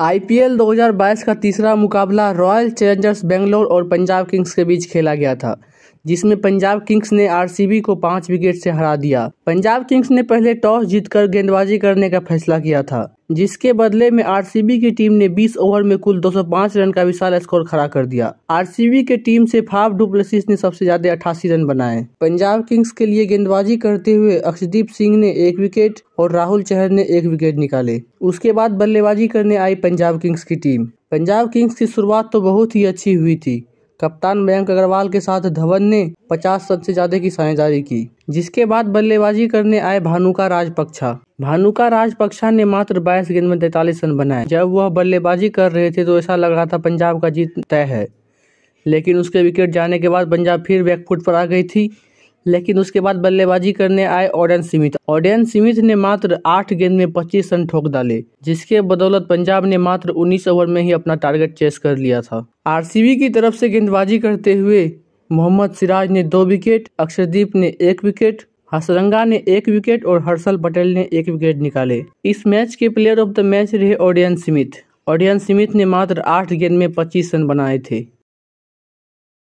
IPL 2022 का तीसरा मुकाबला रॉयल चैलेंजर्स बेंगलोर और पंजाब किंग्स के बीच खेला गया था जिसमें पंजाब किंग्स ने आरसीबी को पांच विकेट से हरा दिया पंजाब किंग्स ने पहले टॉस जीतकर गेंदबाजी करने का फैसला किया था जिसके बदले में आरसीबी की टीम ने 20 ओवर में कुल 205 रन का विशाल स्कोर खड़ा कर दिया आरसीबी के टीम से फाफ डुप्लेसिस ने सबसे ज्यादा अठासी रन बनाए पंजाब किंग्स के लिए गेंदबाजी करते हुए अक्षदीप सिंह ने एक विकेट और राहुल चहर ने एक विकेट निकाले उसके बाद बल्लेबाजी करने आई पंजाब किंग्स की टीम पंजाब किंग्स की शुरुआत तो बहुत ही अच्छी हुई थी कप्तान मयंक अग्रवाल के साथ धवन ने 50 रन से ज्यादा की साझेदारी की जिसके बाद बल्लेबाजी करने आए भानुका राजपक्षा भानुका राजपक्षा ने मात्र 22 गेंद में तैतालीस रन बनाए जब वह बल्लेबाजी कर रहे थे तो ऐसा लग रहा था पंजाब का जीत तय है लेकिन उसके विकेट जाने के बाद पंजाब फिर बैकफुट पर आ गई थी लेकिन उसके बाद बल्लेबाजी करने आए ऑडियन स्मिथ ऑडियन सिमित ने मात्र आठ गेंद में पच्चीस रन ठोक डाले जिसके बदौलत पंजाब ने मात्र उन्नीस ओवर में ही अपना टारगेट चेस कर लिया था आर की तरफ से गेंदबाजी करते हुए मोहम्मद सिराज ने दो विकेट अक्षरदीप ने एक विकेट हसरंगा ने एक विकेट और हर्षल पटेल ने एक विकेट निकाले इस मैच के प्लेयर ऑफ द मैच रहे ऑडियन स्मिथ ऑडियन स्मिथ ने मात्र आठ गेंद में पच्चीस रन बनाए थे